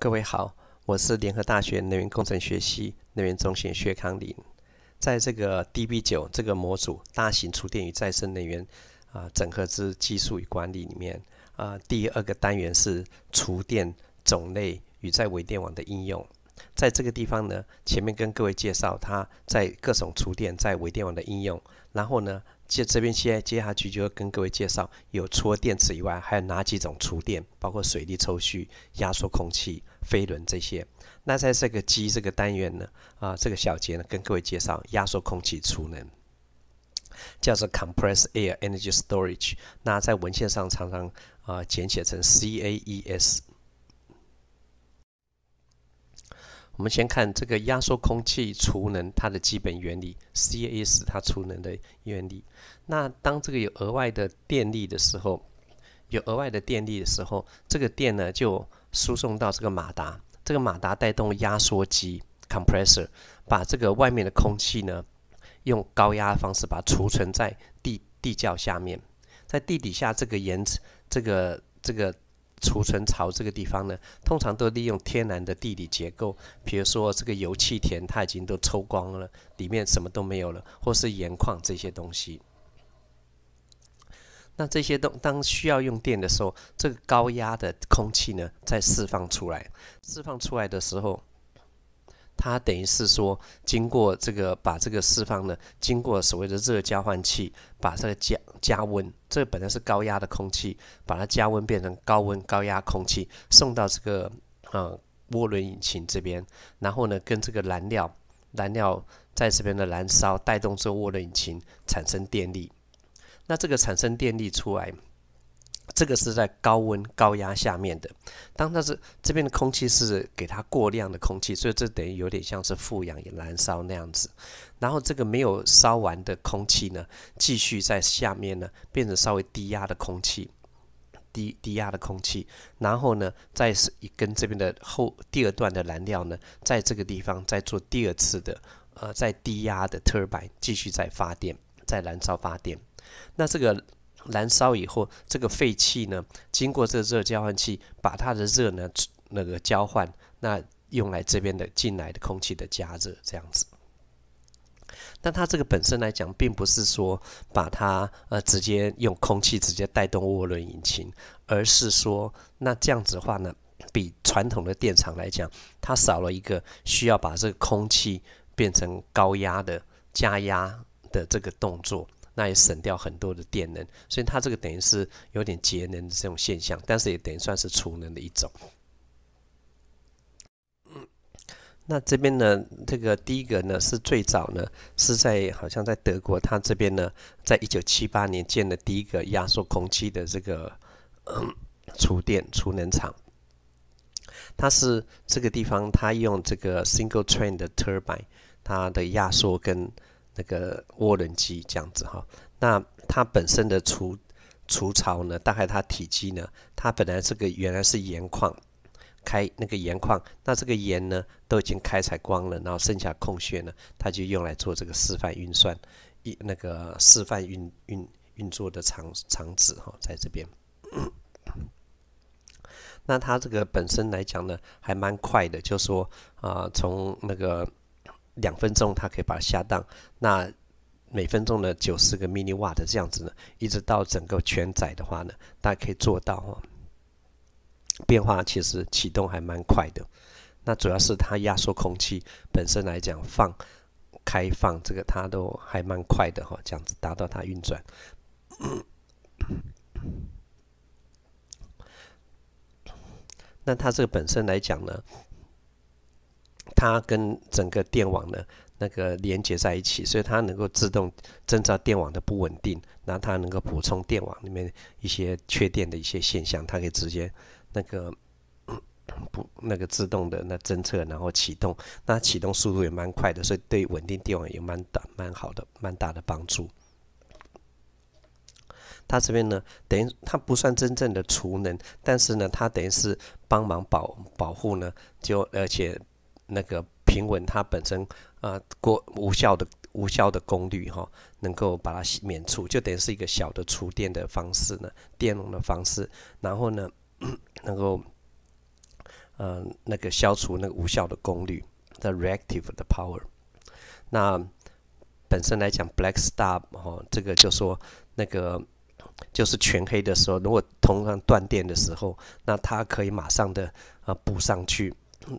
各位好，我是联合大学能源工程学系能源中心薛康林。在这个 DB 九这个模组，大型厨电与再生能源啊整合之技术与管理里面啊，第二个单元是厨电种类与在微电网的应用。在这个地方呢，前面跟各位介绍它在各种厨电在微电网的应用，然后呢，接这边接接下去就要跟各位介绍有除了电池以外，还有哪几种厨电，包括水力抽蓄、压缩空气。飞轮这些，那在这个机这个单元呢，啊，这个小节呢，跟各位介绍压缩空气储能，叫做 compress air energy storage，那在文献上常常啊简写成 CAES。我们先看这个压缩空气储能它的基本原理 c a 是 s 它储能的原理。那当这个有额外的电力的时候，有额外的电力的时候，这个电呢就输送到这个马达，这个马达带动压缩机 （compressor），把这个外面的空气呢用高压的方式把它储存在地地窖下面，在地底下这个盐这个这个储存槽这个地方呢，通常都利用天然的地理结构，比如说这个油气田它已经都抽光了，里面什么都没有了，或是盐矿这些东西。那这些都当需要用电的时候，这个高压的空气呢再释放出来，释放出来的时候，它等于是说经过这个把这个释放呢，经过所谓的热交换器把这个加加温，这个本来是高压的空气，把它加温变成高温高压空气，送到这个呃涡轮引擎这边，然后呢跟这个燃料燃料在这边的燃烧，带动这涡轮引擎产生电力。那这个产生电力出来，这个是在高温高压下面的。当它是这边的空气是给它过量的空气，所以这等于有点像是负氧燃烧那样子。然后这个没有烧完的空气呢，继续在下面呢变成稍微低压的空气，低低压的空气。然后呢，再是跟这边的后第二段的燃料呢，在这个地方再做第二次的呃，在低压的 turbin e 继续在发电，在燃烧发电。那这个燃烧以后，这个废气呢，经过这个热交换器，把它的热呢那个交换，那用来这边的进来的空气的加热这样子。但它这个本身来讲，并不是说把它呃直接用空气直接带动涡轮引擎，而是说那这样子话呢，比传统的电厂来讲，它少了一个需要把这个空气变成高压的加压的这个动作。那也省掉很多的电能，所以它这个等于是有点节能的这种现象，但是也等于算是储能的一种。嗯，那这边呢，这个第一个呢是最早呢是在好像在德国，它这边呢在一九七八年建的第一个压缩空气的这个储电储能厂。它是这个地方它用这个 single train 的 turbine，它的压缩跟。那个涡轮机这样子哈，那它本身的除除槽呢？大概它体积呢？它本来这个原来是盐矿开那个盐矿，那这个盐呢都已经开采光了，然后剩下空穴呢，它就用来做这个示范运算，一那个示范运运运作的厂厂址哈，在这边。那它这个本身来讲呢，还蛮快的，就说啊，从那个。两分钟，它可以把它下档。那每分钟呢九十个 mini w a t 的这样子呢，一直到整个全载的话呢，大家可以做到哦。变化其实启动还蛮快的，那主要是它压缩空气本身来讲，放开放这个它都还蛮快的哈，这样子达到它运转。那它这个本身来讲呢？它跟整个电网呢那个连接在一起，所以它能够自动侦测电网的不稳定，那它能够补充电网里面一些缺电的一些现象，它可以直接那个不 那个自动的那侦测，然后启动，那启动速度也蛮快的，所以对稳定电网有蛮大蛮好的蛮大的帮助。它这边呢，等于它不算真正的储能，但是呢，它等于是帮忙保保护呢，就而且。那个平稳，它本身啊过无效的无效的功率哈，能够把它免除，就等于是一个小的储电的方式呢，电容的方式，然后呢 能够嗯那个消除那个无效的功率 t h e reactive 的 power。那本身来讲，black star 哈，这个就说那个就是全黑的时候，如果通常断电的时候，那它可以马上的啊补上去。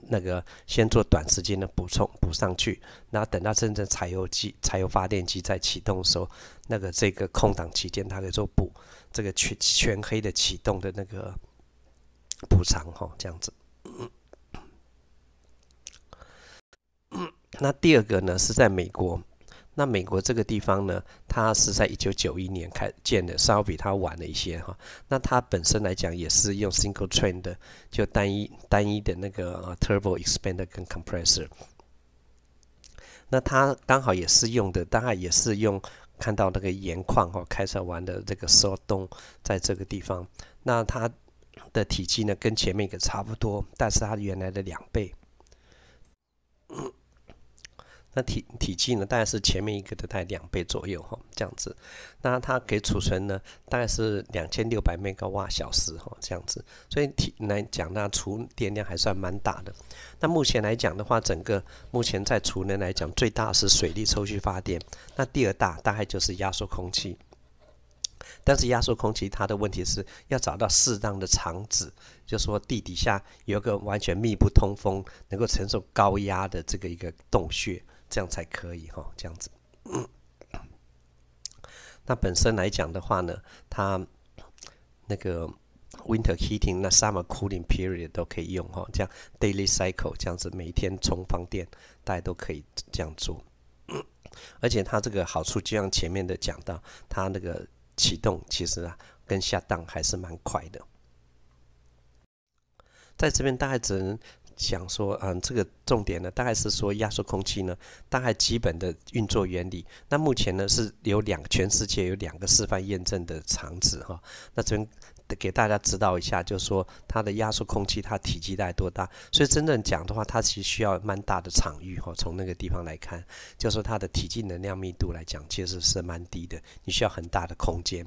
那个先做短时间的补充补上去，然后等到真正柴油机柴油发电机再启动的时候，那个这个空档期间，它可以做补这个全全黑的启动的那个补偿哈，这样子。那第二个呢是在美国。那美国这个地方呢，它是在一九九一年开建的，稍微比它晚了一些哈。那它本身来讲也是用 single train 的，就单一单一的那个啊、t u r b o e x p a n d e r 跟 compressor。那它刚好也是用的，大概也是用看到那个盐矿哈开采完的这个溶洞，在这个地方。那它的体积呢跟前面一个差不多，但是它原来的两倍。那体体积呢，大概是前面一个的大概两倍左右哈，这样子。那它可以储存呢，大概是两千六百每 e 瓦小时哈，这样子。所以体来讲，那储电量还算蛮大的。那目前来讲的话，整个目前在储能来讲，最大是水力抽蓄发电，那第二大大概就是压缩空气。但是压缩空气它的问题是要找到适当的场址，就说地底下有一个完全密不通风、能够承受高压的这个一个洞穴。这样才可以哈，这样子。那本身来讲的话呢，它那个 winter heating、那 summer cooling period 都可以用哈，这样 daily cycle 这样子每天充放电，大家都可以这样做。而且它这个好处就像前面的讲到，它那个启动其实啊，跟下档还是蛮快的。在这边，大家只能。讲说，嗯，这个重点呢，大概是说压缩空气呢，大概基本的运作原理。那目前呢是有两，全世界有两个示范验证的场址哈。那这边给大家指导一下，就是说它的压缩空气它体积大概多大。所以真正讲的话，它其实需要蛮大的场域哈。从那个地方来看，就说它的体积能量密度来讲，其实是蛮低的，你需要很大的空间。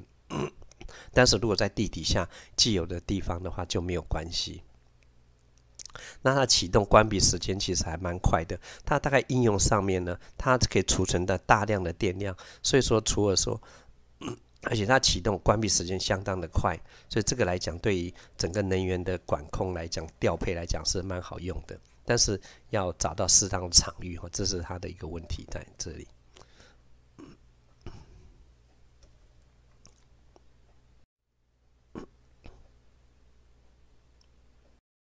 但是如果在地底下既有的地方的话，就没有关系。那它启动关闭时间其实还蛮快的，它大概应用上面呢，它可以储存的大量的电量，所以说除了说，而且它启动关闭时间相当的快，所以这个来讲对于整个能源的管控来讲、调配来讲是蛮好用的，但是要找到适当的场域哈，这是它的一个问题在这里。